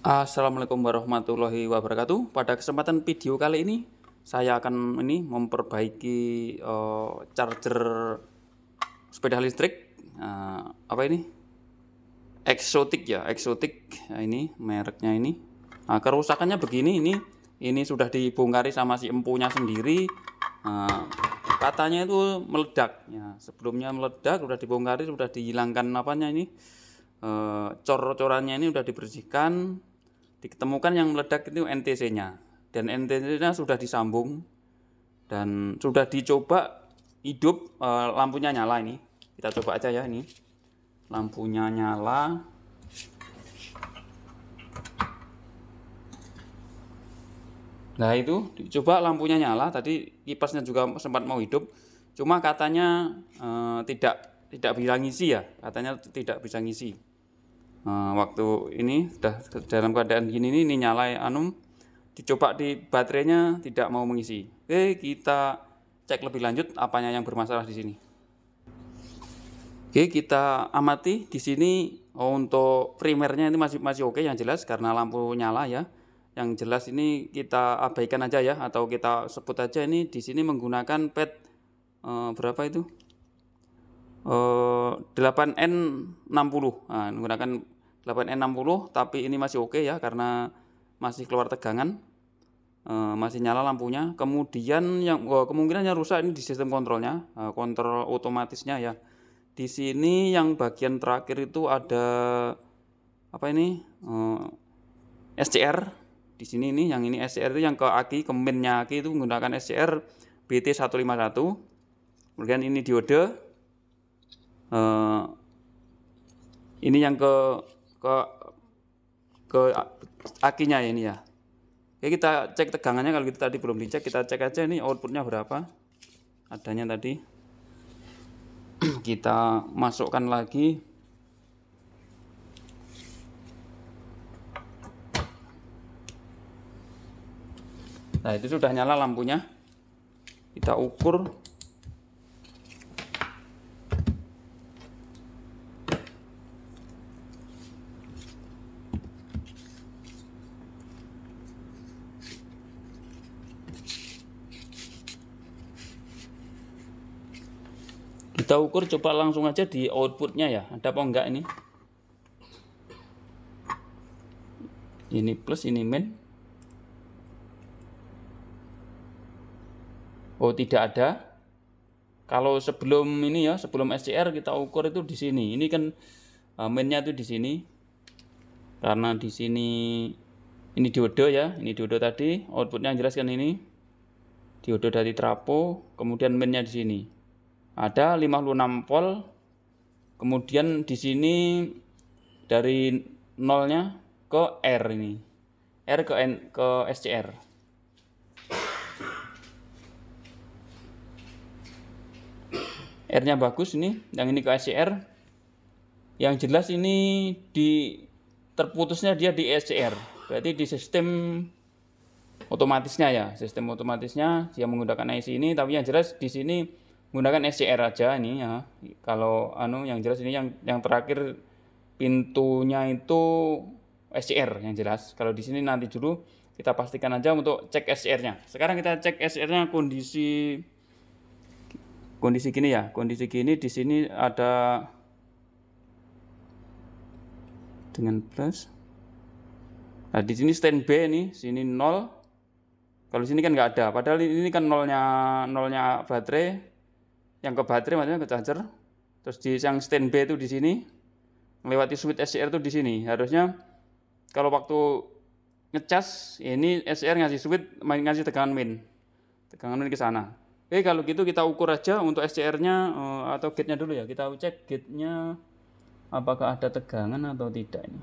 Assalamualaikum warahmatullahi wabarakatuh. Pada kesempatan video kali ini saya akan ini memperbaiki uh, charger sepeda listrik uh, apa ini? Exotic ya, Exotic eh, ini mereknya ini. Nah, kerusakannya begini ini ini sudah dibongkari sama si empunya sendiri. Uh, katanya itu meledak ya. Sebelumnya meledak sudah dibongkari sudah dihilangkan apanya ini. Uh, cor-corannya ini sudah dibersihkan diketemukan yang meledak itu NTC-nya dan NTC-nya sudah disambung dan sudah dicoba hidup e, lampunya nyala ini kita coba aja ya ini lampunya nyala nah itu dicoba lampunya nyala tadi kipasnya juga sempat mau hidup cuma katanya e, tidak tidak bisa ngisi ya katanya tidak bisa ngisi Nah, waktu ini sudah dalam keadaan gini ini, ini nyala anum dicoba di baterainya tidak mau mengisi. Oke, eh, kita cek lebih lanjut apanya yang bermasalah di sini. Oke, kita amati di sini oh, untuk primernya ini masih masih oke yang jelas karena lampu nyala ya. Yang jelas ini kita abaikan aja ya atau kita sebut aja ini di sini menggunakan pad eh, berapa itu? 8N60 eh, nah, menggunakan 8N60 tapi ini masih oke okay ya karena masih keluar tegangan eh, masih nyala lampunya kemudian yang oh, kemungkinan rusak ini di sistem kontrolnya eh, kontrol otomatisnya ya di sini yang bagian terakhir itu ada apa ini SCR di sini ini yang ini SCR itu yang ke aki ke mainnya aki itu menggunakan SCR BT151 kemudian ini diode uh, ini yang ke ke ke akinya ini ya Oke, kita cek tegangannya kalau kita gitu tadi belum dicek kita cek aja ini outputnya berapa adanya tadi kita masukkan lagi nah itu sudah nyala lampunya kita ukur Kita ukur coba langsung aja di outputnya ya. Ada apa enggak ini? Ini plus, ini min. Oh, tidak ada. Kalau sebelum ini ya, sebelum SCR kita ukur itu di sini. Ini kan eh, minnya itu di sini. Karena di sini ini diode ya, ini diode tadi, outputnya jelaskan ini. diode dari trapo, kemudian minnya di sini ada 56 volt kemudian di sini dari nolnya ke R ini R ke N ke SCR R nya bagus ini yang ini ke SCR yang jelas ini di terputusnya dia di SCR berarti di sistem otomatisnya ya sistem otomatisnya dia menggunakan IC ini tapi yang jelas di sini menggunakan SCR aja ini ya kalau anu yang jelas ini yang yang terakhir pintunya itu SCR yang jelas kalau di sini nanti dulu kita pastikan aja untuk cek SCR nya sekarang kita cek SCR nya kondisi kondisi gini ya kondisi gini di sini ada dengan plus nah di sini stand standby nih sini nol kalau sini kan nggak ada padahal ini kan nolnya nolnya baterai yang ke baterai maksudnya ke charger terus di yang stand B itu di sini melewati switch SCR itu di sini harusnya kalau waktu ngecas ya ini SCR ngasih switch ngasih tegangan min tegangan min ke sana Oke eh, kalau gitu kita ukur aja untuk SCR-nya eh, atau gate-nya dulu ya kita cek gate-nya apakah ada tegangan atau tidak ini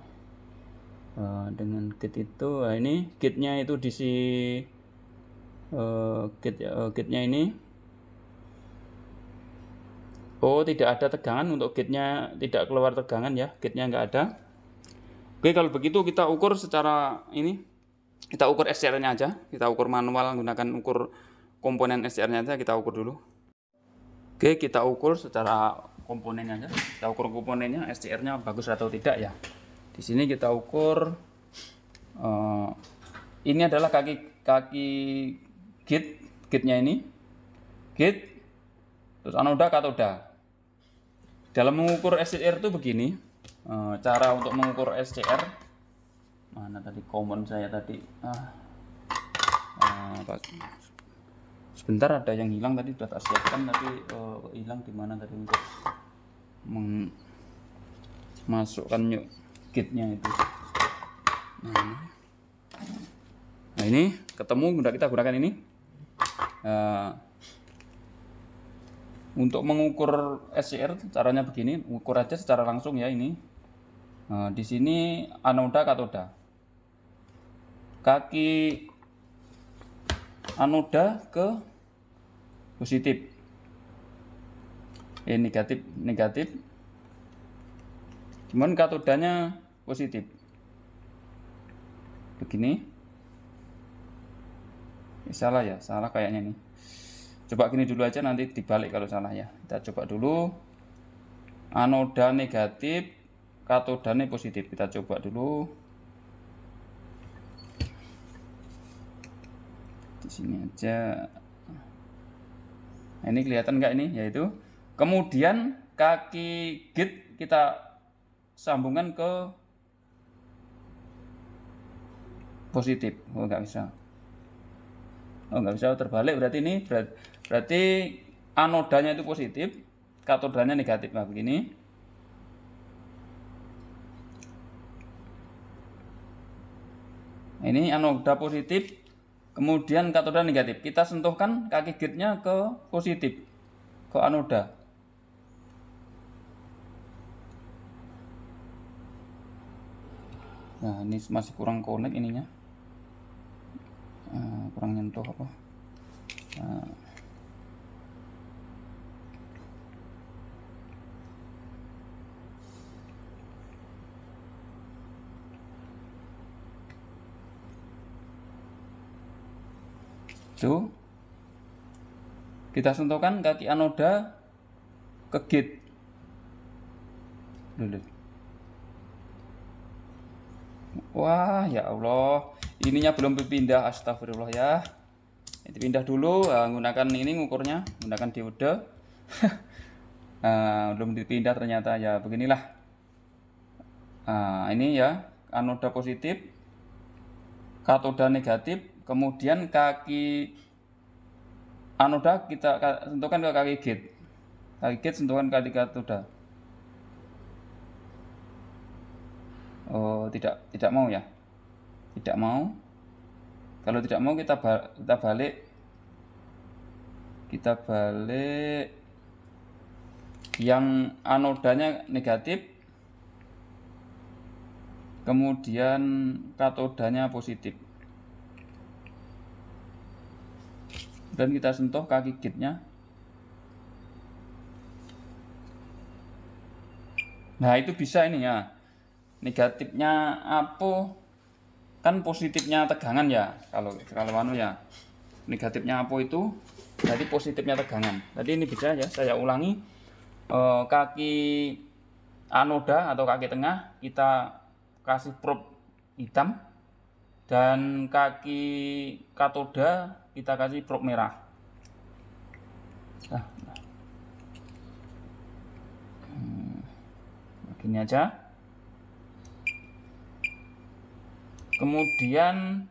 eh, dengan gate itu nah ini gate-nya itu di si gate gate-nya ini Oh, tidak ada tegangan untuk gate-nya, tidak keluar tegangan ya, gate-nya nggak ada. Oke, kalau begitu kita ukur secara ini, kita ukur SCR-nya aja, kita ukur manual menggunakan ukur komponen SCR-nya aja, kita ukur dulu. Oke, kita ukur secara komponennya aja, kita ukur komponennya, SCR-nya bagus atau tidak ya. Di sini kita ukur, uh, ini adalah kaki kaki gate, gate-nya ini, gate, terus anoda katoda dalam mengukur SCR itu begini eh, cara untuk mengukur SCR mana tadi common saya tadi ah, ah sebentar ada yang hilang tadi sudah tak siapkan tapi uh, eh, hilang di mana tadi untuk memasukkan yuk kitnya itu nah, nah, ini ketemu udah kita gunakan ini untuk mengukur SCR caranya begini, ukur aja secara langsung ya ini. Nah, di sini anoda katoda. Kaki anoda ke positif. Eh negatif, negatif. Cuman katodanya positif. Begini. Eh, salah ya, salah kayaknya nih. Coba gini dulu aja nanti dibalik kalau salah ya. Kita coba dulu. Anoda negatif, katoda positif. Kita coba dulu. Di sini aja. Nah, ini kelihatan nggak ini? Yaitu kemudian kaki git kita sambungkan ke positif. Oh nggak bisa. Oh nggak bisa terbalik berarti ini berarti Berarti anodanya itu positif, katodanya negatif. Nah, begini. Nah, ini anoda positif, kemudian katoda negatif. Kita sentuhkan kaki gridnya ke positif, ke anoda. Nah, ini masih kurang konek ininya. Uh, kurang nyentuh apa. Nah. hijau. kita sentuhkan kaki anoda ke gate. Wah, ya Allah. Ininya belum berpindah astagfirullah ya. Ini Dipindah dulu, nah, eh, gunakan ini ngukurnya, gunakan diode. nah, belum dipindah ternyata ya beginilah. Nah, ini ya, anoda positif, katoda negatif, Kemudian kaki anoda kita sentuhkan ke kaki git. Kaki git sentuhkan kaki katoda. Oh, tidak tidak mau ya. Tidak mau. Kalau tidak mau kita ba kita balik kita balik yang anodanya negatif kemudian katodanya positif dan kita sentuh kaki kitnya nah itu bisa ini ya negatifnya apa kan positifnya tegangan ya kalau kalau anu ya negatifnya apa itu jadi positifnya tegangan jadi ini bisa ya saya ulangi e, kaki anoda atau kaki tengah kita kasih probe hitam dan kaki katoda kita kasih probe merah nah, nah. Hmm, begini aja kemudian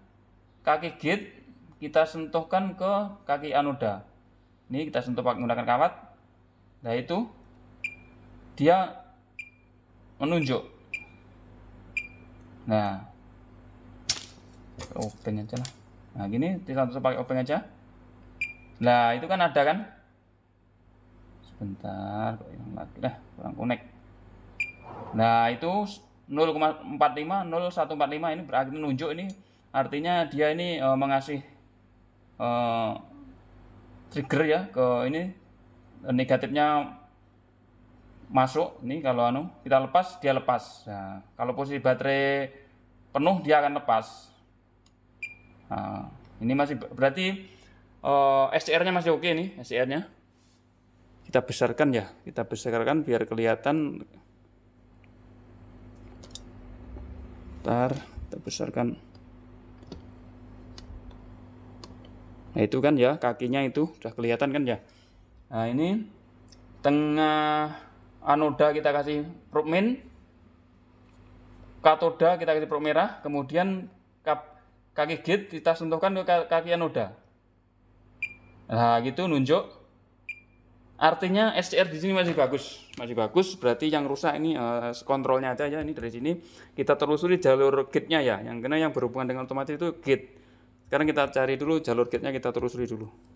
kaki gate kita sentuhkan ke kaki anoda ini kita sentuh menggunakan kawat nah itu dia menunjuk nah oh aja lah Nah, gini satu pakai open aja. Nah, itu kan ada kan? Sebentar, kok yang lagi lah, kurang connect. Nah, itu 0,45 0145 ini berarti menunjuk ini artinya dia ini e, mengasih e, trigger ya ke ini eh, negatifnya masuk ini kalau anu kita lepas dia lepas nah, kalau posisi baterai penuh dia akan lepas Nah, ini masih berarti uh, eh, SCR-nya masih oke nih, SCR-nya. Kita besarkan ya, kita besarkan biar kelihatan. Ntar kita besarkan. Nah itu kan ya kakinya itu sudah kelihatan kan ya. Nah ini tengah anoda kita kasih promin, katoda kita kasih prop merah, kemudian kap kaki git kita sentuhkan ke kaki anoda. Nah, gitu nunjuk. Artinya SCR di sini masih bagus, masih bagus. Berarti yang rusak ini uh, kontrolnya aja ya. Ini dari sini kita telusuri jalur gitnya ya. Yang kena yang berhubungan dengan otomatis itu git. Sekarang kita cari dulu jalur gitnya kita telusuri dulu.